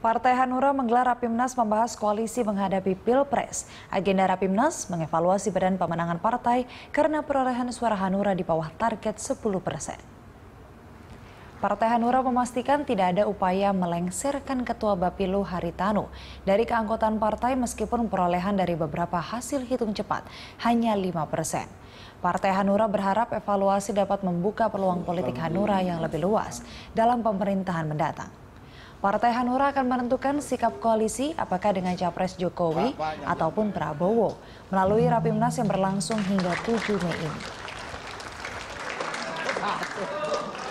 Partai Hanura menggelar Rapimnas membahas koalisi menghadapi Pilpres. Agenda Rapimnas mengevaluasi badan pemenangan partai karena perolehan suara Hanura di bawah target 10 persen. Partai Hanura memastikan tidak ada upaya melengserkan Ketua Bapilu Haritanu dari keanggotaan partai meskipun perolehan dari beberapa hasil hitung cepat hanya 5 persen. Partai Hanura berharap evaluasi dapat membuka peluang politik Hanura yang lebih luas dalam pemerintahan mendatang. Partai Hanura akan menentukan sikap koalisi apakah dengan Capres Jokowi ataupun Prabowo melalui Rapimnas yang berlangsung hingga 7 Mei ini.